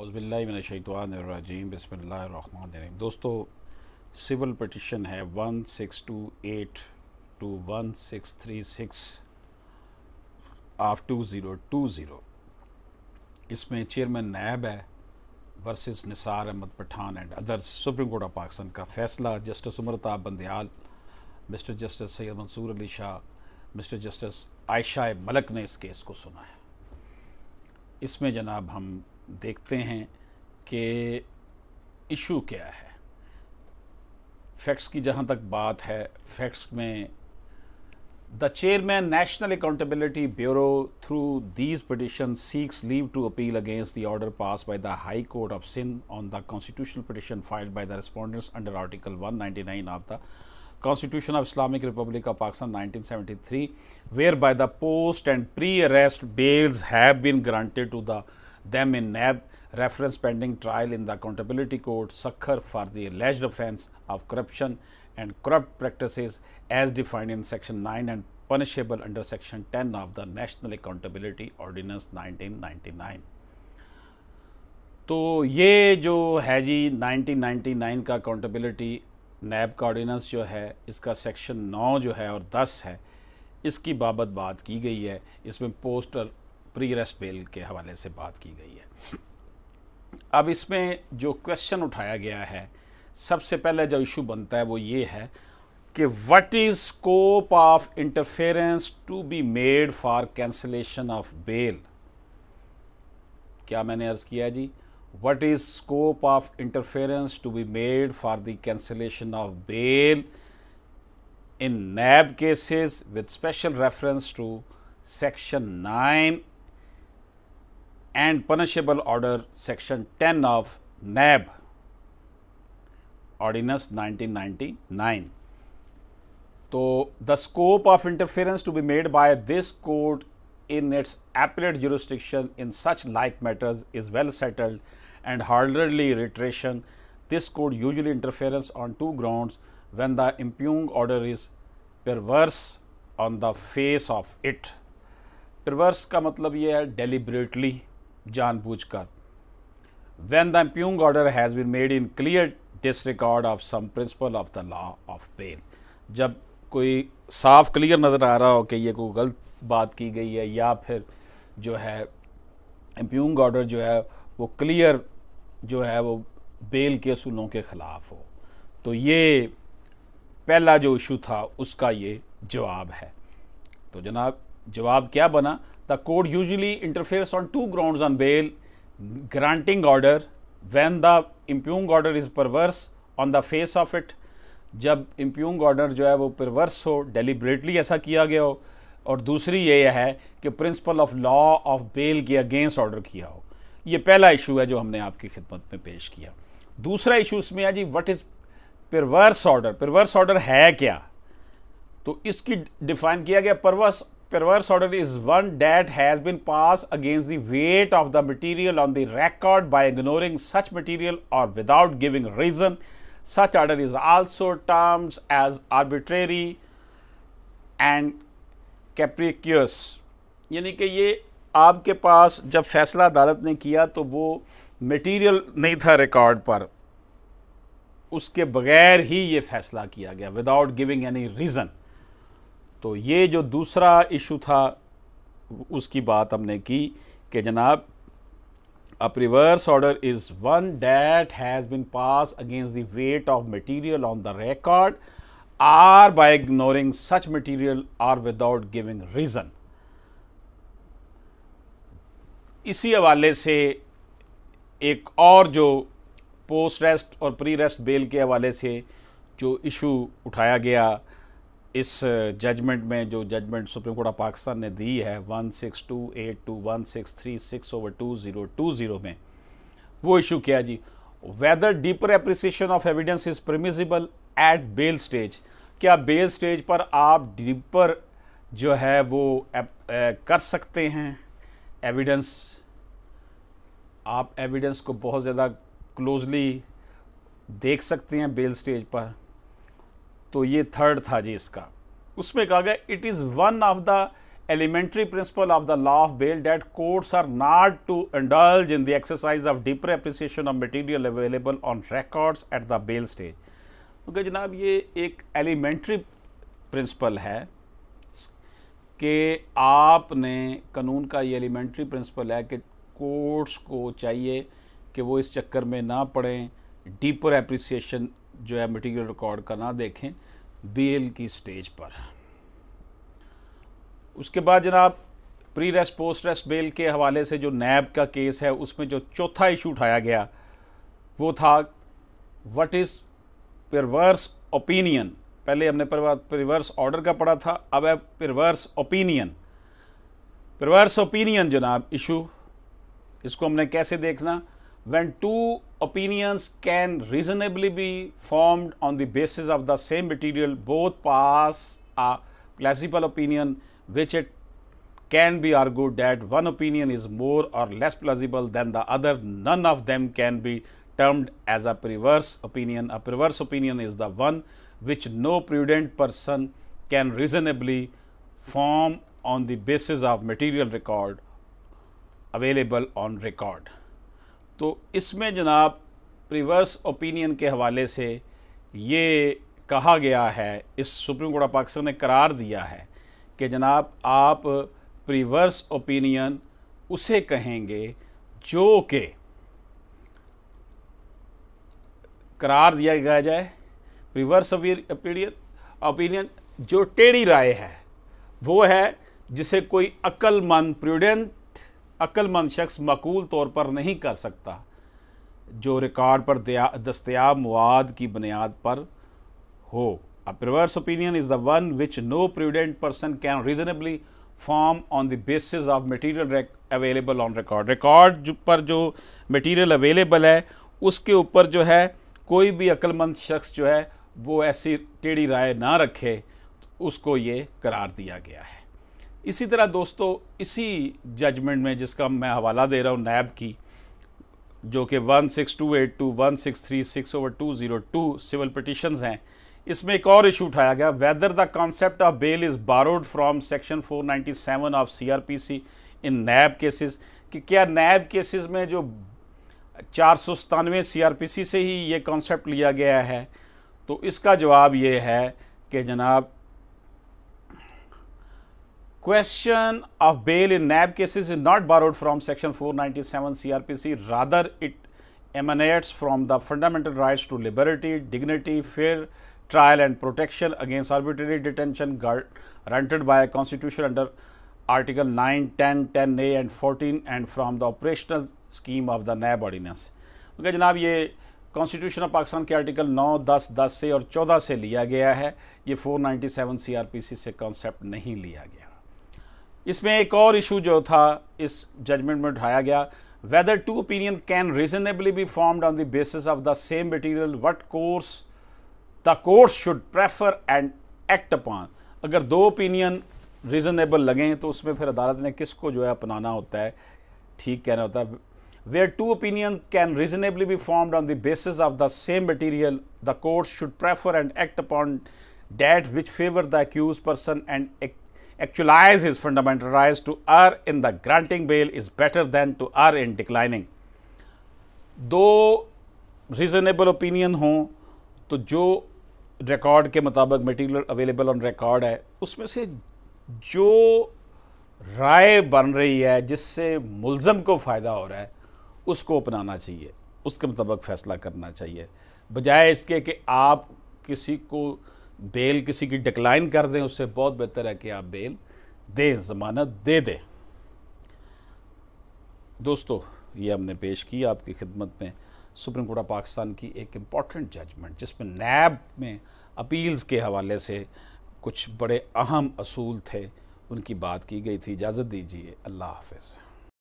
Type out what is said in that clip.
अज़बिल्लाशैतवानरजीम बसमीम दोस्तों civil petition है one six two eight two one six three six of two zero two zero इसमें chairman NAB है versus Nisar Ahmed Pathan and others supreme court of Pakistan का फ़ैसला justice Umar Ata Bandial mister justice Syed Mansoor Ali Shah mister justice Ayesha Malik ने इस case को सुना है इसमें जनाब हम देखते हैं कि इशू क्या है फैक्ट्स की जहां तक बात है फैक्ट्स में the chairman national accountability bureau through these petition seeks leave to appeal against the order pass by the high court of Sindh on the constitutional petition filed by the respondents under article 199 of the constitution of Islamic republic of Pakistan 1973, by the post and pre arrest bails have been granted to the them in NAB reference pending trial in the accountability court Sakhar for the alleged offence of corruption and corrupt practices as defined in section 9 and punishable under section 10 of the National Accountability Ordinance 1999 तो ये जो है जी 1999 का accountability नैब का ordinance जो है इसका section 9 जो है और 10 है इसकी बाबत बात की गई है इसमें पोस्टल प्री रेस्ट बेल के हवाले से बात की गई है अब इसमें जो क्वेश्चन उठाया गया है सबसे पहले जो इशू बनता है वो ये है कि what is scope of interference to be made for cancellation of bail क्या मैंने अर्ज किया जी what is scope of interference to be made for the cancellation of bail in NAB cases with special reference to section nine and Punishable Order Section 10 of NAB Ordinance 1999. So, the scope of interference to be made by this court in its appellate jurisdiction in such like matters is well settled and hardly reiteration. This court usually interference on two grounds when the impugned order is perverse on the face of it. ka matlab मतलब hai deliberately. जानबूझकर when the impugning order has been made in clear disregard of some principle of the law of bail जब कोई साफ clear नज़र आ रहा हो कि ये कोई गलत बात की गई है या फिर जो है इम्प्यूंग ऑर्डर जो है वो क्लियर जो है वो बेल के असूलों के ख़िलाफ़ हो तो ये पहला जो इशू था उसका ये जवाब है तो जनाब जवाब क्या बना the court usually interferes on two grounds on bail granting order when the impugn order is perverse on the face of it जब impugn order जो है वो perverse हो deliberately ऐसा किया गया हो और दूसरी ये है कि principle of law of bail के अगेंस्ट ऑर्डर किया हो ये पहला इशू है जो हमने आपकी खिदमत में पेश किया दूसरा इशू इसमें है जी what is perverse order perverse order है क्या तो इसकी डिफाइन किया गया परवर्स perverse order is one that has been passed against the weight of the material on the record by ignoring such material or without giving reason. Such order is also termed as arbitrary and capricious. यानी कि ये आपके पास जब फैसला अदालत ने किया तो वो मटेरियल नहीं था रिकॉर्ड पर उसके बगैर ही ये फैसला किया गया विदाउट गिविंग एनी रीज़न तो ये जो दूसरा इशू था उसकी बात हमने की कि जनाब a reverse order is one that has been passed against the weight of material on the record or by ignoring such material or without giving reason इसी हवाले से एक और जो पोस्ट रेस्ट और प्री रेस्ट बेल के हवाले से जो इशू उठाया गया इस जजमेंट में जो judgment supreme court of Pakistan ने दी है one six two eight two one six three six over two zero two zero में वो इशू किया जी whether deeper appreciation of evidence is permissible at bail stage क्या बेल स्टेज पर आप डीपर जो है वो एप, ए, कर सकते हैं एविडेंस आप एविडेंस को बहुत ज़्यादा क्लोजली देख सकते हैं बेल स्टेज पर तो ये थर्ड था जी इसका उसमें कहा गया it is one of the elementary principle of the law of bail that courts are not to indulge in the exercise of deeper appreciation of material available on records at the bail stage क्योंकि जनाब ये एक elementary principal है कि आपने कानून का ये एलिमेंट्री प्रिंसिपल है कि कोर्ट्स को चाहिए कि वो इस चक्कर में ना पड़ें डीपर एप्रिसिएशन जो है मटीरियल रिकॉर्ड करना देखें बीएल की स्टेज पर उसके बाद जनाब pre arrest post arrest bail के हवाले से जो नैब का केस है उसमें जो चौथा इशू उठाया गया वो था वट इज़ परवर्स ओपिनियन पहले हमने परवर्स ऑर्डर का पढ़ा था अब है परवर्स ओपिनियन परवर्स ओपिनियन जनाब इशू इसको हमने कैसे देखना when two opinions can reasonably be formed on the basis of the same material, both pass a plausible opinion which it can be argued that one opinion is more or less plausible than the other, none of them can be termed as a perverse opinion. A perverse opinion is the one which no prudent person can reasonably form on the basis of material record available on record. तो इसमें जनाब reverse opinion के हवाले से ये कहा गया है इस सुप्रीम कोर्ट ऑफ पाकिस्तान ने करार दिया है कि जनाब आप प्रिवर्स ओपिनियन उसे कहेंगे जो कि करार दिया गया जाए प्रीवर्स ओपिनियन ओपिनियन जो टेढ़ी राय है वो है जिसे कोई अक्लमंद प्रूडेंट अक्लमंद शख्स मकूल तौर पर नहीं कर सकता जो रिकॉर्ड पर दस्तयाब मवाद की बुनियाद पर हो a opinion is the one which no prudent person can reasonably form on the basis of material available on record record पर जो मटीरियल अवेलेबल है उसके ऊपर जो है कोई भी अक्लमंद शख्स जो है वो ऐसी टेढ़ी राय ना रखे तो उसको ये करार दिया गया है इसी तरह दोस्तों इसी जजमेंट में जिसका मैं हवाला दे रहा हूँ नैब की जो कि one six two eight two one six three six over two zero two civil petition हैं इसमें एक और इशू उठाया गया whether the concept of bail is barred from section 497 of CrPC in NAB cases कि क्या नैब केसेस में जो चार सौ सतानवे सी से ही ये कॉन्सेप्ट लिया गया है तो इसका जवाब ये है कि जनाब question of bail in NAB cases is not borrowed from section 497 CRPC rather it emanates from the fundamental rights to liberty, dignity, fair trial and protection against arbitrary detention granted by a constitution under article 9, 10, 10A and 14 and from the operational scheme of the NAB ordinance. Okay, जनाब ये constitution of Pakistan के article 9, 10, 10 से और 14 से लिया गया है ये 497 सीआरपीसी से कॉन्सेप्ट नहीं लिया गया इसमें एक और इशू जो था इस जजमेंट में उठाया गया whether two opinion can reasonably be formed on the basis of the same material what course the course should prefer and act upon अगर दो ओपिनियन रीजनेबल लगें तो उसमें फिर अदालत ने किसको जो है अपनाना होता है ठीक कहना होता है where two opinion can reasonably be formed on the basis of the same material the course should prefer and act upon that which favour the accused person and actualize his fundamental rights, to err in the granting bail is better than to err in declining. दो reasonable opinion हों तो जो record के मुताबिक material available on record है उसमें से जो राय बन रही है जिससे मुलजम को फ़ायदा हो रहा है उसको अपनाना चाहिए उसके मुताबिक फ़ैसला करना चाहिए बजाय इसके कि आप किसी को बेल किसी की डिक्लाइन कर दें उससे बहुत बेहतर है कि आप बेल दें ज़मानत दे दें दोस्तों ये हमने पेश की आपकी खिदमत में सुप्रीम कोर्ट ऑफ पाकिस्तान की एक इम्पॉर्टेंट जजमेंट जिसमें नैब में अपील्स के हवाले से कुछ बड़े अहम असूल थे उनकी बात की गई थी इजाज़त दीजिए अल्लाह हाफिज़